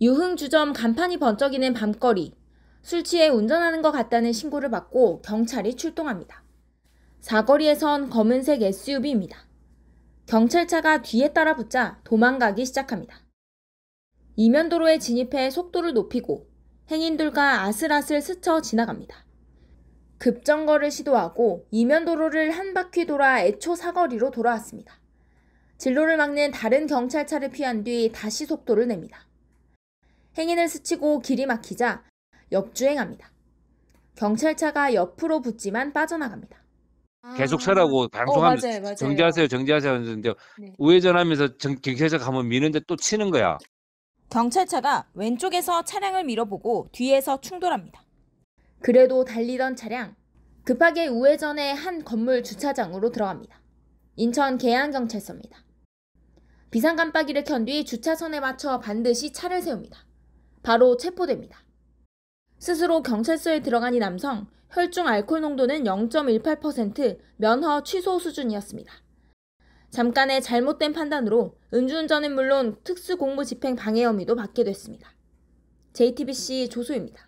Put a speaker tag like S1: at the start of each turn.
S1: 유흥주점 간판이 번쩍이는 밤거리. 술 취해 운전하는 것 같다는 신고를 받고 경찰이 출동합니다. 사거리에선 검은색 SUV입니다. 경찰차가 뒤에 따라 붙자 도망가기 시작합니다. 이면도로에 진입해 속도를 높이고 행인들과 아슬아슬 스쳐 지나갑니다. 급정거를 시도하고 이면도로를 한 바퀴 돌아 애초 사거리로 돌아왔습니다. 진로를 막는 다른 경찰차를 피한 뒤 다시 속도를 냅니다. 행인을 스치고 길이 막히자 역주행합니다. 경찰차가 옆으로 붙지만 빠져나갑니다.
S2: 계속 서라고 아. 방송하면서 어, 맞아요, 맞아요. 정지하세요, 정지하세요 하는데 네. 우회전하면서 정- 경찰차 가면 미는데 또 치는 거야.
S1: 경찰차가 왼쪽에서 차량을 밀어보고 뒤에서 충돌합니다. 그래도 달리던 차량 급하게 우회전해 한 건물 주차장으로 들어갑니다. 인천 계양경찰서입니다. 비상깜빡이를 켠 뒤 주차선에 맞춰 반드시 차를 세웁니다. 바로 체포됩니다. 스스로 경찰서에 들어간 이 남성, 혈중 알코올 농도는 0.18%, 면허 취소 수준이었습니다. 잠깐의 잘못된 판단으로 음주운전은 물론 특수공무 집행 방해 혐의도 받게 됐습니다. JTBC 조소입니다.